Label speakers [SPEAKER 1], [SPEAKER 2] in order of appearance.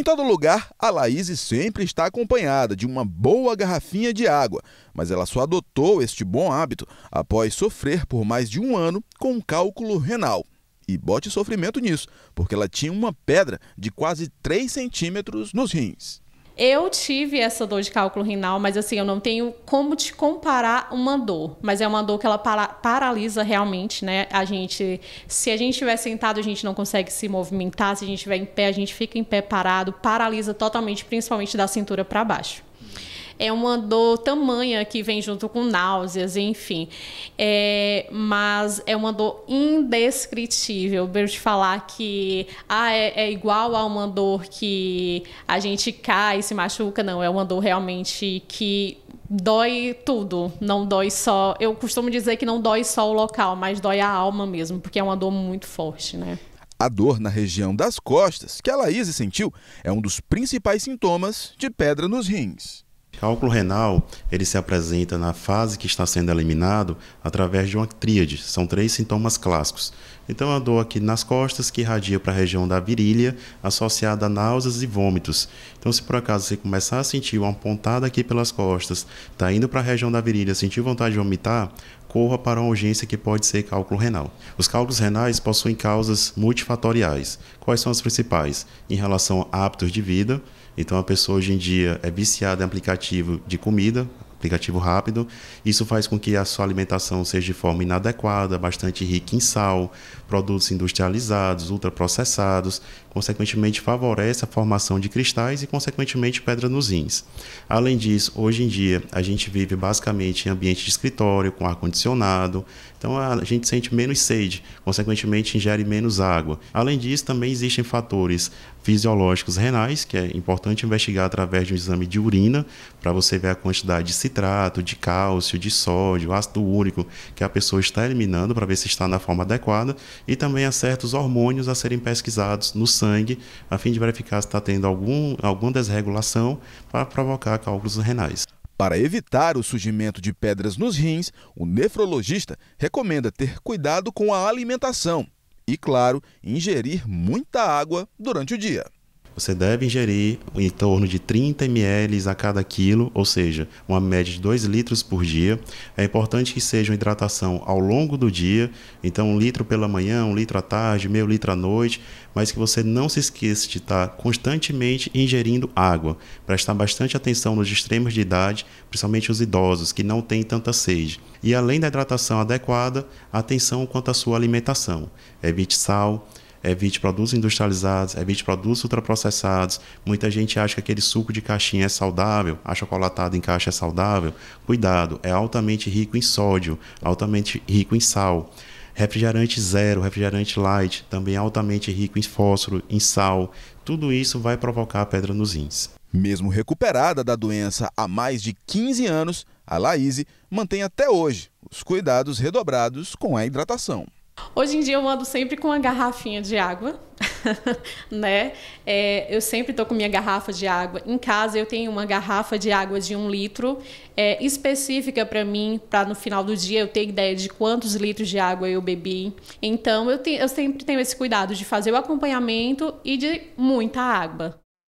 [SPEAKER 1] Em todo lugar, a Laís sempre está acompanhada de uma boa garrafinha de água, mas ela só adotou este bom hábito após sofrer por mais de um ano com um cálculo renal. E bote sofrimento nisso, porque ela tinha uma pedra de quase 3 centímetros nos rins.
[SPEAKER 2] Eu tive essa dor de cálculo renal, mas assim, eu não tenho como te comparar uma dor. Mas é uma dor que ela para paralisa realmente, né? A gente, se a gente estiver sentado, a gente não consegue se movimentar. Se a gente estiver em pé, a gente fica em pé parado, paralisa totalmente, principalmente da cintura para baixo é uma dor tamanha que vem junto com náuseas, enfim. É, mas é uma dor indescritível. Eu te falar que ah, é, é igual a uma dor que a gente cai e se machuca, não. É uma dor realmente que dói tudo, não dói só. Eu costumo dizer que não dói só o local, mas dói a alma mesmo, porque é uma dor muito forte, né?
[SPEAKER 1] A dor na região das costas, que a Laís sentiu,
[SPEAKER 3] é um dos principais sintomas de pedra nos rins. Cálculo renal, ele se apresenta na fase que está sendo eliminado através de uma tríade. São três sintomas clássicos. Então, é a dor aqui nas costas que irradia para a região da virilha, associada a náuseas e vômitos. Então, se por acaso você começar a sentir uma pontada aqui pelas costas, está indo para a região da virilha, sentir vontade de vomitar, corra para uma urgência que pode ser cálculo renal. Os cálculos renais possuem causas multifatoriais. Quais são as principais? Em relação a hábitos de vida, então a pessoa hoje em dia é viciada em aplicativo de comida, aplicativo rápido. Isso faz com que a sua alimentação seja de forma inadequada, bastante rica em sal, produtos industrializados, ultraprocessados, consequentemente favorece a formação de cristais e consequentemente pedra nos rins. Além disso, hoje em dia a gente vive basicamente em ambiente de escritório com ar condicionado, então a gente sente menos sede, consequentemente ingere menos água. Além disso, também existem fatores fisiológicos renais que é importante investigar através de um exame de urina para você ver a quantidade de citrato, de cálcio, de sódio, ácido úrico que a pessoa está eliminando para ver se está na forma adequada e também há certos hormônios a serem pesquisados no sangue a fim de verificar se está tendo algum, alguma desregulação para provocar cálculos renais. Para evitar
[SPEAKER 1] o surgimento de pedras nos rins, o nefrologista recomenda ter cuidado com a alimentação e, claro, ingerir muita água durante o dia.
[SPEAKER 3] Você deve ingerir em torno de 30 ml a cada quilo, ou seja, uma média de 2 litros por dia. É importante que seja uma hidratação ao longo do dia, então um litro pela manhã, um litro à tarde, meio litro à noite, mas que você não se esqueça de estar constantemente ingerindo água. Prestar bastante atenção nos extremos de idade, principalmente os idosos que não têm tanta sede. E além da hidratação adequada, atenção quanto à sua alimentação. Evite sal, é 20 produtos industrializados, é 20 produtos ultraprocessados. Muita gente acha que aquele suco de caixinha é saudável, a chocolatada em caixa é saudável. Cuidado, é altamente rico em sódio, altamente rico em sal. Refrigerante zero, refrigerante light, também altamente rico em fósforo, em sal. Tudo isso vai provocar pedra nos rins. Mesmo recuperada da doença há mais de 15 anos,
[SPEAKER 1] a Laíse mantém até hoje os cuidados redobrados com a hidratação.
[SPEAKER 2] Hoje em dia eu ando sempre com uma garrafinha de água, né? É, eu sempre tô com minha garrafa de água. Em casa eu tenho uma garrafa de água de um litro é, específica para mim, para no final do dia eu ter ideia de quantos litros de água eu bebi. Então eu, te, eu sempre tenho esse cuidado de fazer o acompanhamento e de muita água.